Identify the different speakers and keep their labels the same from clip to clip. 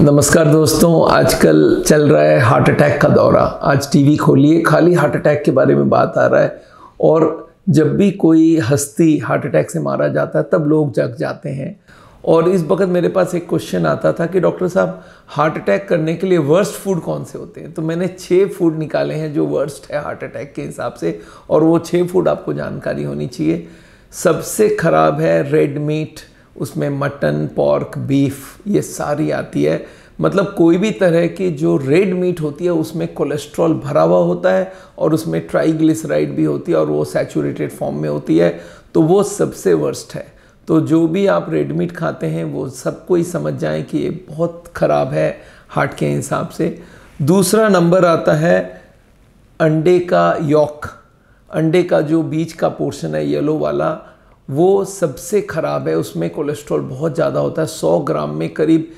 Speaker 1: नमस्कार दोस्तों आजकल चल रहा है हार्ट अटैक का दौरा आज टीवी खोलिए खाली हार्ट अटैक के बारे में बात आ रहा है और जब भी कोई हस्ती हार्ट अटैक से मारा जाता है तब लोग जग जाते हैं और इस वक्त मेरे पास एक क्वेश्चन आता था कि डॉक्टर साहब हार्ट अटैक करने के लिए वर्स्ट फूड कौन से होते हैं तो मैंने छः फूड निकाले हैं जो वर्स्ट है हार्ट अटैक के हिसाब से और वो छः फूड आपको जानकारी होनी चाहिए सबसे ख़राब है रेड मीट उसमें मटन पॉर्क बीफ ये सारी आती है मतलब कोई भी तरह की जो रेड मीट होती है उसमें कोलेस्ट्रॉल भरा हुआ होता है और उसमें ट्राइग्लिसराइड भी होती है और वो सैचुरेटेड फॉर्म में होती है तो वो सबसे वर्स्ट है तो जो भी आप रेड मीट खाते हैं वो सबको ही समझ जाएं कि ये बहुत ख़राब है हार्ट के हिसाब से दूसरा नंबर आता है अंडे का यॉक अंडे का जो बीज का पोर्शन है येलो वाला वो सबसे ख़राब है उसमें कोलेस्ट्रॉल बहुत ज़्यादा होता है 100 ग्राम में करीब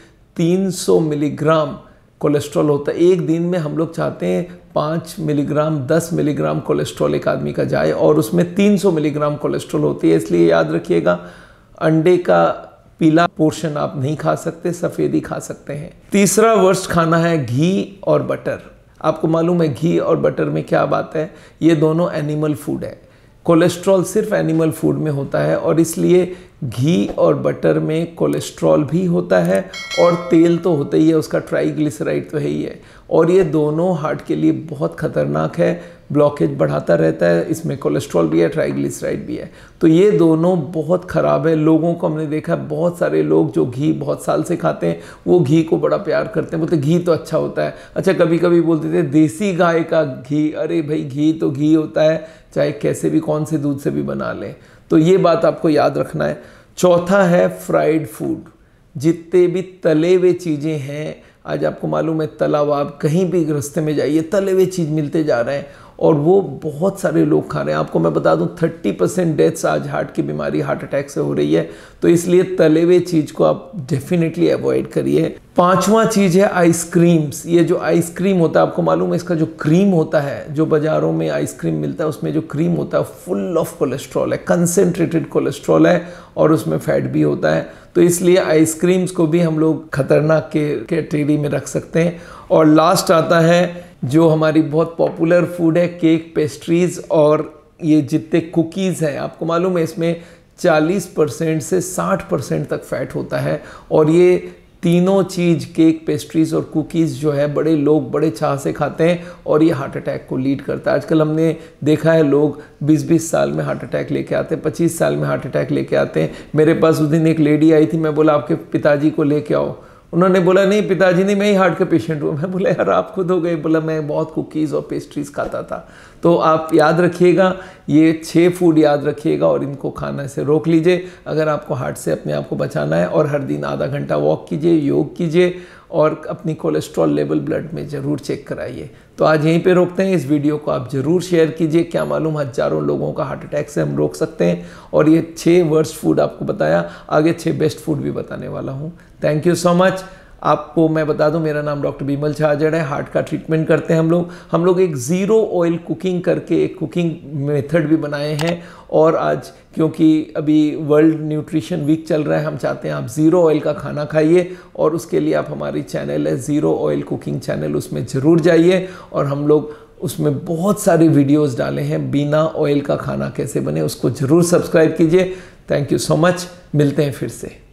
Speaker 1: 300 मिलीग्राम कोलेस्ट्रॉल होता है एक दिन में हम लोग चाहते हैं पाँच मिलीग्राम दस मिलीग्राम कोलेस्ट्रॉल एक आदमी का जाए और उसमें 300 मिलीग्राम कोलेस्ट्रॉल होती है इसलिए याद रखिएगा अंडे का पीला पोर्शन आप नहीं खा सकते सफ़ेदी खा सकते हैं तीसरा वर्ष खाना है घी और बटर आपको मालूम है घी और बटर में क्या बात है ये दोनों एनिमल फूड है कोलेस्ट्रॉल सिर्फ एनिमल फूड में होता है और इसलिए घी और बटर में कोलेस्ट्रॉल भी होता है और तेल तो होता ही है उसका ट्राईग्लिसराइड तो है ही है और ये दोनों हार्ट के लिए बहुत ख़तरनाक है ब्लॉकेज बढ़ाता रहता है इसमें कोलेस्ट्रॉल भी है ट्राइग्लिसराइड भी है तो ये दोनों बहुत ख़राब है लोगों को हमने देखा बहुत सारे लोग जो घी बहुत साल से खाते हैं वो घी को बड़ा प्यार करते हैं बोलते घी तो अच्छा होता है अच्छा कभी कभी बोलते थे देसी गाय का घी अरे भाई घी तो घी होता है चाहे कैसे भी कौन से दूध से भी बना लें तो ये बात आपको याद रखना है चौथा है फ्राइड फूड जितने भी तले हुए चीज़ें हैं आज आपको मालूम है आप कहीं भी रस्ते में जाइए तले हुए चीज़ मिलते जा रहे हैं और वो बहुत सारे लोग खा रहे हैं आपको मैं बता दूं 30 परसेंट डेथ्स आज हार्ट की बीमारी हार्ट अटैक से हो रही है तो इसलिए तले हुए चीज़ को आप डेफिनेटली अवॉइड करिए पांचवा चीज़ है आइसक्रीम्स ये जो आइसक्रीम होता है आपको मालूम है इसका जो क्रीम होता है जो बाज़ारों में आइसक्रीम मिलता है उसमें जो क्रीम होता है फुल ऑफ कोलेस्ट्रॉल है कंसेंट्रेटेड कोलेस्ट्रॉल है और उसमें फैट भी होता है तो इसलिए आइसक्रीम्स को भी हम लोग खतरनाक के कैटेगरी में रख सकते हैं और लास्ट आता है जो हमारी बहुत पॉपुलर फूड है केक पेस्ट्रीज़ और ये जितने कुकीज़ हैं आपको मालूम है इसमें 40 परसेंट से 60 परसेंट तक फैट होता है और ये तीनों चीज़ केक पेस्ट्रीज़ और कुकीज़ जो है बड़े लोग बड़े चाह से खाते हैं और ये हार्ट अटैक को लीड करता है आजकल हमने देखा है लोग 20-20 साल में हार्ट अटैक लेके आते हैं 25 साल में हार्ट अटैक लेके आते हैं मेरे पास उस दिन एक लेडी आई थी मैं बोला आपके पिताजी को लेके आओ उन्होंने बोला नहीं पिताजी नहीं मैं ही हार्ट का पेशेंट हूँ मैं बोला यार आप खुद हो गए बोला मैं बहुत कुकीज़ और पेस्ट्रीज़ खाता था तो आप याद रखिएगा ये छः फूड याद रखिएगा और इनको खाना से रोक लीजिए अगर आपको हार्ट से अपने आप को बचाना है और हर दिन आधा घंटा वॉक कीजिए योग कीजिए और अपनी कोलेस्ट्रॉल लेवल ब्लड में ज़रूर चेक कराइए तो आज यहीं पे रोकते हैं इस वीडियो को आप ज़रूर शेयर कीजिए क्या मालूम हज़ारों लोगों का हार्ट अटैक से हम रोक सकते हैं और ये छः वर्स्ट फूड आपको बताया आगे छः बेस्ट फूड भी बताने वाला हूँ थैंक यू सो मच आपको मैं बता दूं मेरा नाम डॉक्टर बीमल छाजड़ है हार्ट का ट्रीटमेंट करते हैं हम लोग हम लोग एक ज़ीरो ऑयल कुकिंग करके एक कुकिंग मेथड भी बनाए हैं और आज क्योंकि अभी वर्ल्ड न्यूट्रिशन वीक चल रहा है हम चाहते हैं आप ज़ीरो ऑयल का खाना खाइए और उसके लिए आप हमारी चैनल है ज़ीरो ऑयल कुकिंग चैनल उसमें ज़रूर जाइए और हम लोग उसमें बहुत सारे वीडियोज़ डाले हैं बिना ऑयल का खाना कैसे बने उसको ज़रूर सब्सक्राइब कीजिए थैंक यू सो मच मिलते हैं फिर से